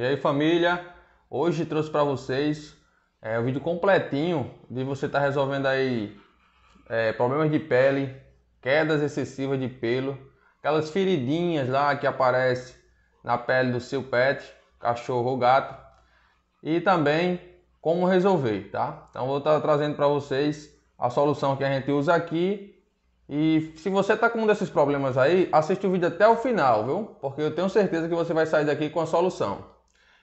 E aí família, hoje trouxe para vocês é, o vídeo completinho de você estar tá resolvendo aí é, problemas de pele, quedas excessivas de pelo, aquelas feridinhas lá que aparece na pele do seu pet, cachorro ou gato, e também como resolver, tá? Então vou estar tá trazendo para vocês a solução que a gente usa aqui e se você está com um desses problemas aí, assiste o vídeo até o final, viu? Porque eu tenho certeza que você vai sair daqui com a solução.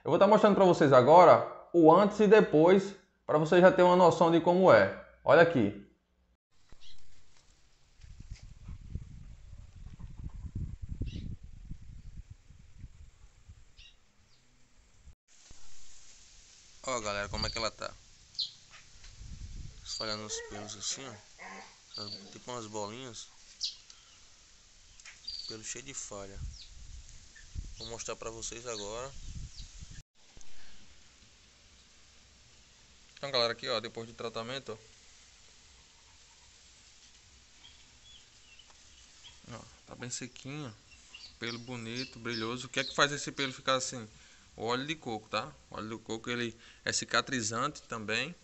Eu vou estar mostrando para vocês agora o antes e depois para vocês já terem uma noção de como é. Olha aqui. Ó galera, como é que ela tá? Espalhando os pelos assim, ó. Tá tipo umas bolinhas. Pelo cheio de falha. Vou mostrar pra vocês agora. Então, galera, aqui, ó, depois do tratamento, ó. tá bem sequinho. Pelo bonito, brilhoso. O que é que faz esse pelo ficar assim? O óleo de coco, tá? O óleo de coco, ele é cicatrizante também,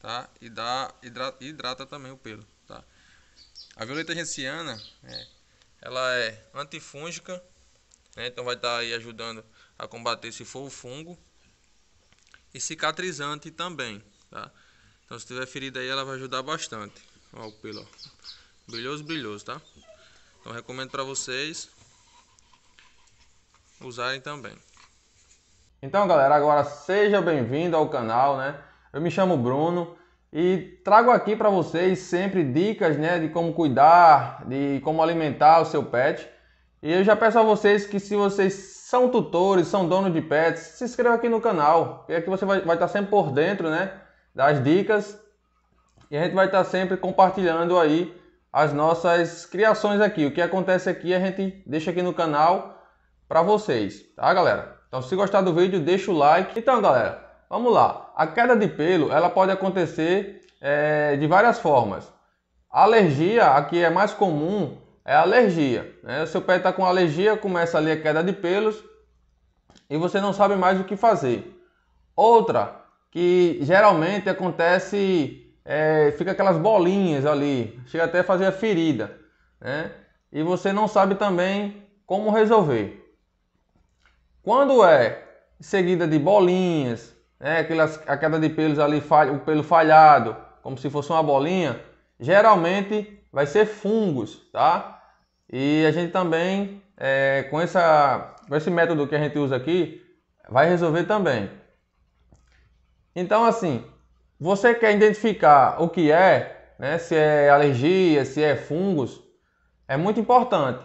tá? E dá, hidrata, hidrata também o pelo, tá? A violeta genciana, é, ela é antifúngica, né? Então vai estar tá aí ajudando a combater se for o fungo, e cicatrizante também, tá? Então se tiver ferida aí ela vai ajudar bastante. Olha o pelo, ó. brilhoso, brilhoso, tá? Então recomendo para vocês usarem também. Então galera, agora seja bem-vindo ao canal, né? Eu me chamo Bruno e trago aqui para vocês sempre dicas, né, de como cuidar, de como alimentar o seu pet. E eu já peço a vocês que se vocês são tutores, são donos de pets, se inscreva aqui no canal. E aqui é você vai, vai estar tá sempre por dentro, né? Das dicas. E a gente vai estar tá sempre compartilhando aí as nossas criações aqui. O que acontece aqui a gente deixa aqui no canal para vocês, tá galera? Então se gostar do vídeo, deixa o like. Então galera, vamos lá. A queda de pelo, ela pode acontecer é, de várias formas. A alergia, aqui é mais comum, é alergia. Né? O seu pé está com alergia, começa ali a queda de pelos e você não sabe mais o que fazer. Outra que geralmente acontece, é, fica aquelas bolinhas ali, chega até a fazer a ferida, né? E você não sabe também como resolver. Quando é seguida de bolinhas, né, aquelas, a queda de pelos ali, o pelo falhado, como se fosse uma bolinha, geralmente vai ser fungos, tá? E a gente também, é, com, essa, com esse método que a gente usa aqui, vai resolver também. Então, assim, você quer identificar o que é, né, se é alergia, se é fungos, é muito importante,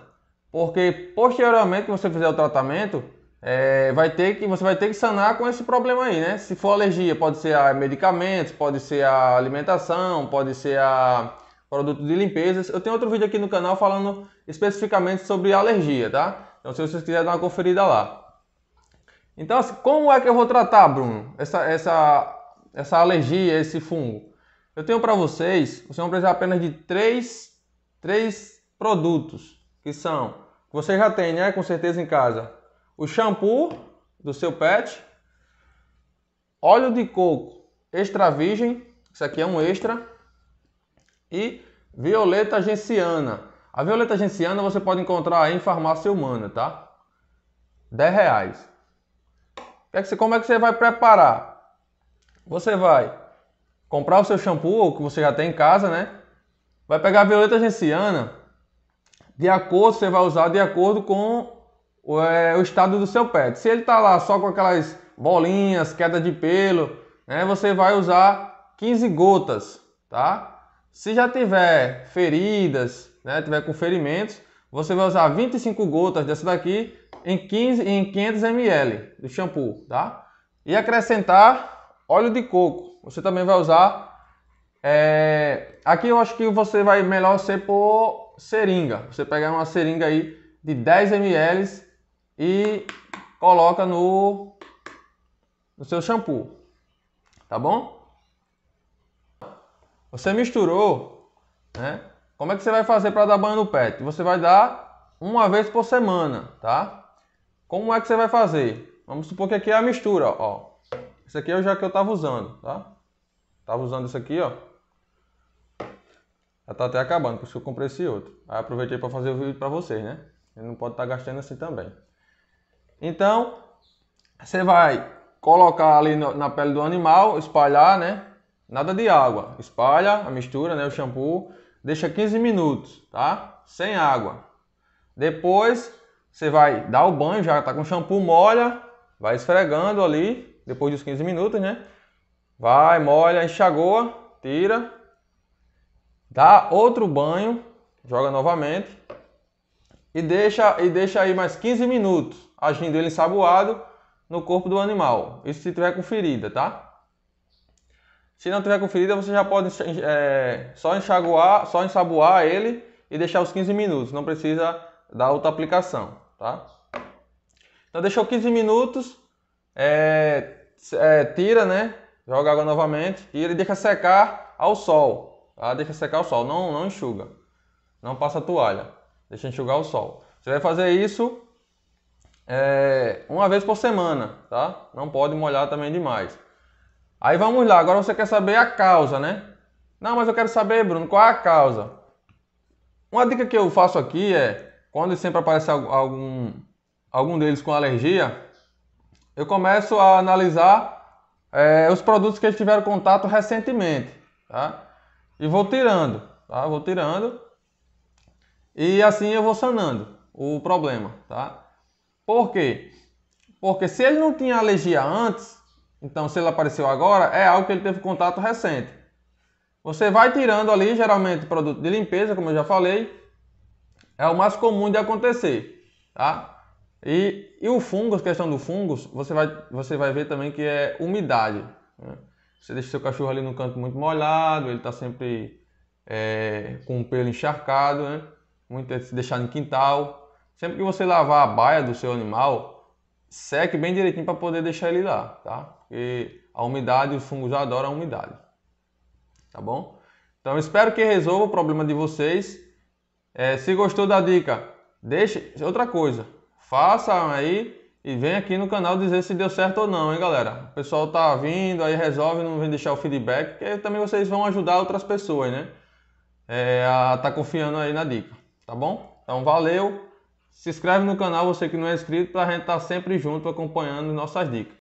porque posteriormente que você fizer o tratamento, é, vai ter que, você vai ter que sanar com esse problema aí, né? Se for alergia, pode ser a medicamentos, pode ser a alimentação, pode ser a produto de limpezas. Eu tenho outro vídeo aqui no canal falando especificamente sobre alergia, tá? Então se vocês quiserem dar uma conferida lá. Então, assim, como é que eu vou tratar, Bruno, essa, essa, essa alergia, esse fungo? Eu tenho para vocês, vocês vão precisar apenas de três, três produtos, que são, que você já tem, né, com certeza em casa. O shampoo do seu pet, óleo de coco extra virgem, isso aqui é um extra, e violeta genciana. A violeta genciana você pode encontrar em farmácia humana, tá? R$10. reais. É como é que você vai preparar? Você vai comprar o seu shampoo, que você já tem em casa, né? Vai pegar a violeta genciana, de acordo, você vai usar de acordo com o, é, o estado do seu pet. Se ele tá lá só com aquelas bolinhas, queda de pelo, né? Você vai usar 15 gotas, tá? Se já tiver feridas, né, tiver com ferimentos, você vai usar 25 gotas dessa daqui em, 15, em 500 ml do shampoo, tá? E acrescentar óleo de coco. Você também vai usar... É... Aqui eu acho que você vai melhor ser por seringa. Você pegar uma seringa aí de 10 ml e coloca no, no seu shampoo, tá bom? Você misturou, né? Como é que você vai fazer para dar banho no pet? Você vai dar uma vez por semana, tá? Como é que você vai fazer? Vamos supor que aqui é a mistura, ó. Isso aqui é o já que eu tava usando, tá? Tava usando isso aqui, ó. Já tá até acabando, por isso eu comprei esse outro. Aí aproveitei para fazer o vídeo para vocês, né? Ele não pode estar tá gastando assim também. Então, você vai colocar ali na pele do animal, espalhar, né? nada de água. Espalha a mistura, né, o shampoo, deixa 15 minutos, tá? Sem água. Depois você vai dar o banho, já tá com shampoo, molha, vai esfregando ali, depois dos 15 minutos, né? Vai, molha, enxagoa, tira, dá outro banho, joga novamente e deixa e deixa aí mais 15 minutos agindo ele ensaboado no corpo do animal. Isso se tiver com ferida, tá? Se não tiver com ferida, você já pode é, só enxaguar, só ensaboar ele e deixar os 15 minutos. Não precisa da outra aplicação, tá? Então deixou 15 minutos, é, é, tira, né? Joga água novamente, tira e deixa secar ao sol, tá? Deixa secar ao sol, não, não enxuga, não passa toalha, deixa enxugar ao sol. Você vai fazer isso é, uma vez por semana, tá? Não pode molhar também demais. Aí vamos lá, agora você quer saber a causa, né? Não, mas eu quero saber, Bruno, qual é a causa? Uma dica que eu faço aqui é, quando sempre aparece algum, algum deles com alergia, eu começo a analisar é, os produtos que eles tiveram contato recentemente, tá? E vou tirando, tá? Vou tirando e assim eu vou sanando o problema, tá? Por quê? Porque se ele não tinha alergia antes, então, se ele apareceu agora, é algo que ele teve contato recente. Você vai tirando ali, geralmente, produto de limpeza, como eu já falei. É o mais comum de acontecer, tá? E, e o fungo, questão do fungos, você vai, você vai ver também que é umidade. Né? Você deixa seu cachorro ali no canto muito molhado, ele está sempre é, com o pelo encharcado, né? Muito se deixar no quintal. Sempre que você lavar a baia do seu animal, seque bem direitinho para poder deixar ele lá, tá? porque a umidade, os fungos adoram a umidade. Tá bom? Então espero que resolva o problema de vocês. É, se gostou da dica, deixe. Outra coisa, faça aí e vem aqui no canal dizer se deu certo ou não, hein, galera? O pessoal tá vindo, aí resolve, não vem deixar o feedback, porque também vocês vão ajudar outras pessoas, né? É, a tá confiando aí na dica, tá bom? Então valeu. Se inscreve no canal, você que não é inscrito, para gente estar tá sempre junto acompanhando nossas dicas.